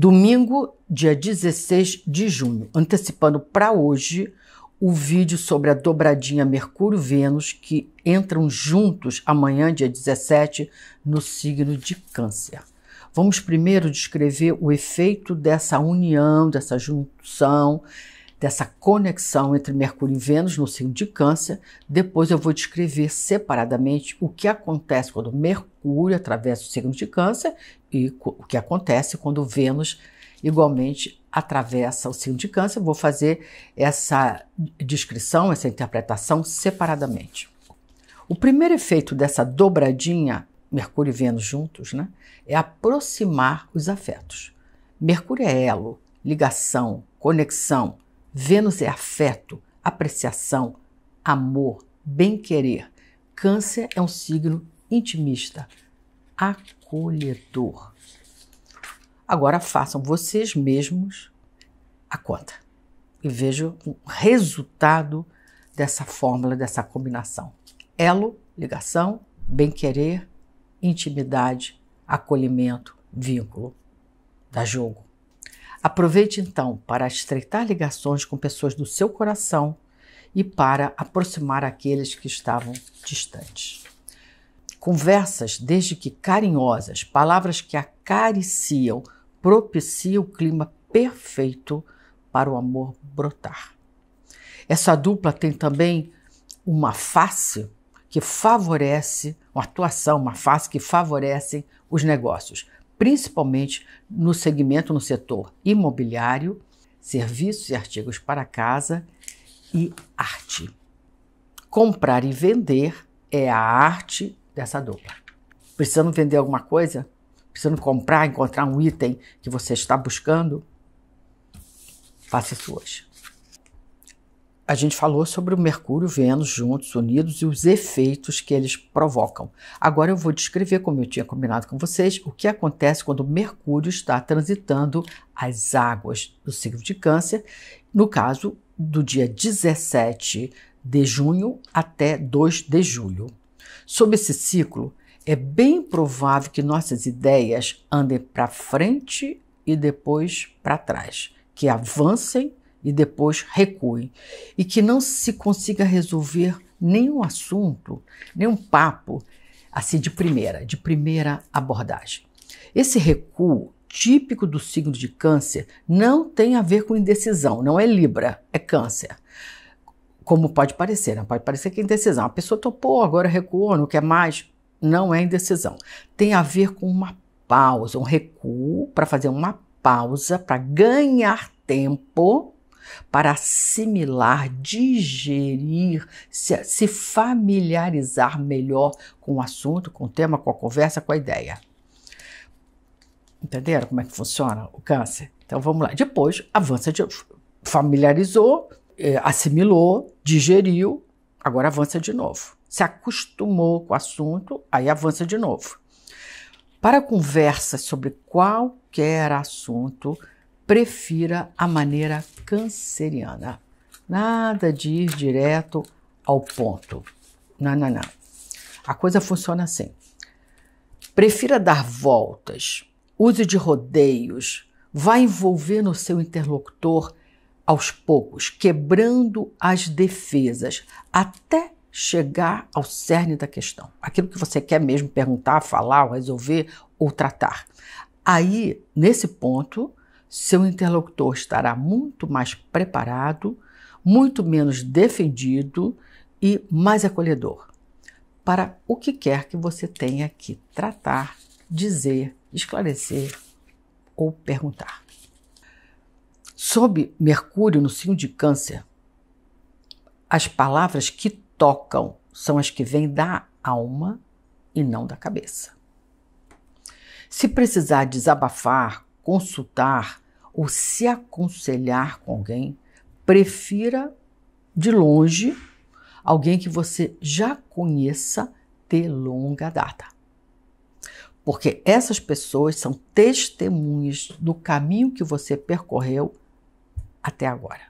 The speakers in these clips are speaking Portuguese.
domingo, dia 16 de junho, antecipando para hoje o vídeo sobre a dobradinha Mercúrio-Vênus que entram juntos amanhã, dia 17, no signo de Câncer. Vamos primeiro descrever o efeito dessa união, dessa junção, dessa conexão entre Mercúrio e Vênus no signo de Câncer. Depois eu vou descrever separadamente o que acontece quando Mercúrio atravessa o signo de Câncer e o que acontece quando Vênus igualmente atravessa o signo de Câncer. vou fazer essa descrição, essa interpretação separadamente. O primeiro efeito dessa dobradinha, Mercúrio e Vênus juntos, né, é aproximar os afetos. Mercúrio é elo, ligação, conexão. Vênus é afeto, apreciação, amor, bem-querer. Câncer é um signo intimista, acolhedor acolhedor. Agora façam vocês mesmos a conta e vejam o resultado dessa fórmula, dessa combinação. Elo, ligação, bem-querer, intimidade, acolhimento, vínculo. Dá jogo. Aproveite então para estreitar ligações com pessoas do seu coração e para aproximar aqueles que estavam distantes. Conversas, desde que carinhosas, palavras que acariciam, propiciam o clima perfeito para o amor brotar. Essa dupla tem também uma face que favorece, uma atuação, uma face que favorece os negócios, principalmente no segmento, no setor imobiliário, serviços e artigos para casa e arte. Comprar e vender é a arte dessa dupla. Precisando vender alguma coisa? Precisando comprar, encontrar um item que você está buscando? Faça isso hoje. A gente falou sobre o Mercúrio e Vênus juntos, unidos e os efeitos que eles provocam. Agora eu vou descrever, como eu tinha combinado com vocês, o que acontece quando o Mercúrio está transitando as águas do signo de Câncer, no caso do dia 17 de junho até 2 de julho. Sob esse ciclo, é bem provável que nossas ideias andem para frente e depois para trás, que avancem e depois recuem, e que não se consiga resolver nenhum assunto, nenhum papo assim de primeira, de primeira abordagem. Esse recuo típico do signo de Câncer não tem a ver com indecisão, não é Libra, é Câncer como pode parecer, né? pode parecer que é indecisão. A pessoa topou, agora recuou, não quer mais. Não é indecisão. Tem a ver com uma pausa, um recuo para fazer uma pausa, para ganhar tempo, para assimilar, digerir, se, se familiarizar melhor com o assunto, com o tema, com a conversa, com a ideia. Entenderam como é que funciona o câncer? Então vamos lá. Depois avança de familiarizou, é, assimilou, digeriu, agora avança de novo. Se acostumou com o assunto, aí avança de novo. Para conversas sobre qualquer assunto, prefira a maneira canceriana. Nada de ir direto ao ponto. Não, não, não. A coisa funciona assim. Prefira dar voltas, use de rodeios, vá envolver no seu interlocutor aos poucos, quebrando as defesas, até chegar ao cerne da questão, aquilo que você quer mesmo perguntar, falar, resolver ou tratar. Aí, nesse ponto, seu interlocutor estará muito mais preparado, muito menos defendido e mais acolhedor para o que quer que você tenha que tratar, dizer, esclarecer ou perguntar. Sob Mercúrio no signo de Câncer, as palavras que tocam são as que vêm da alma e não da cabeça. Se precisar desabafar, consultar ou se aconselhar com alguém, prefira de longe alguém que você já conheça de longa data. Porque essas pessoas são testemunhas do caminho que você percorreu até agora.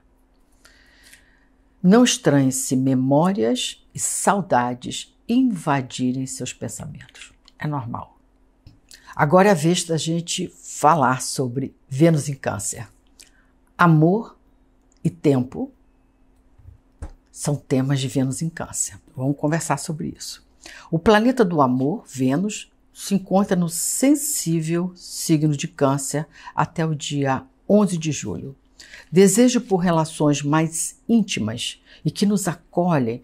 Não estranhe-se memórias e saudades invadirem seus pensamentos. É normal. Agora é a vez da gente falar sobre Vênus em Câncer. Amor e tempo são temas de Vênus em Câncer. Vamos conversar sobre isso. O planeta do amor, Vênus, se encontra no sensível signo de Câncer até o dia 11 de julho desejo por relações mais íntimas e que nos acolhem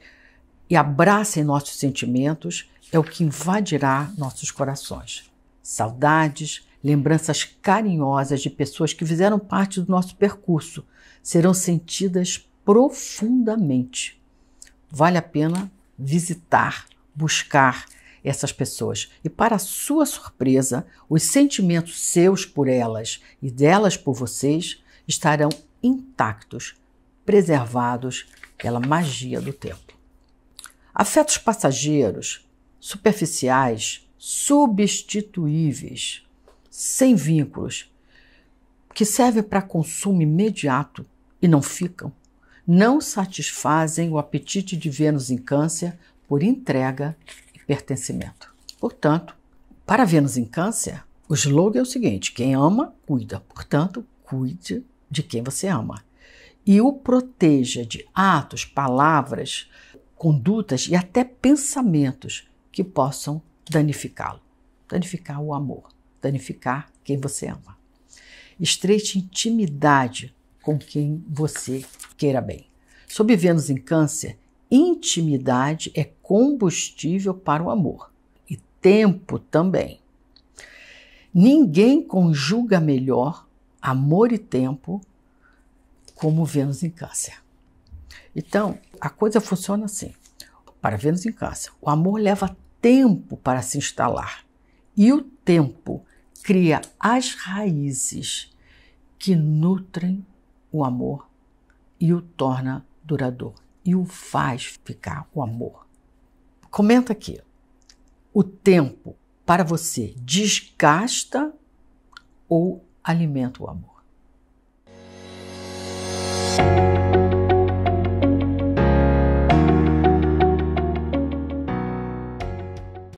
e abracem nossos sentimentos é o que invadirá nossos corações. Saudades, lembranças carinhosas de pessoas que fizeram parte do nosso percurso serão sentidas profundamente. Vale a pena visitar, buscar essas pessoas. E, para sua surpresa, os sentimentos seus por elas e delas por vocês estarão intactos, preservados pela magia do tempo. Afetos passageiros, superficiais, substituíveis, sem vínculos, que servem para consumo imediato e não ficam, não satisfazem o apetite de Vênus em Câncer por entrega e pertencimento. Portanto, para Vênus em Câncer, o slogan é o seguinte: quem ama, cuida. Portanto, cuide de quem você ama e o proteja de atos, palavras, condutas e até pensamentos que possam danificá-lo, danificar o amor, danificar quem você ama. Estreite intimidade com quem você queira bem. Sob Vênus em Câncer, intimidade é combustível para o amor e tempo também. Ninguém conjuga melhor amor e tempo, como Vênus em Câncer. Então, a coisa funciona assim. Para Vênus em Câncer, o amor leva tempo para se instalar. E o tempo cria as raízes que nutrem o amor e o torna duradouro e o faz ficar o amor. Comenta aqui. O tempo para você desgasta ou alimenta o amor.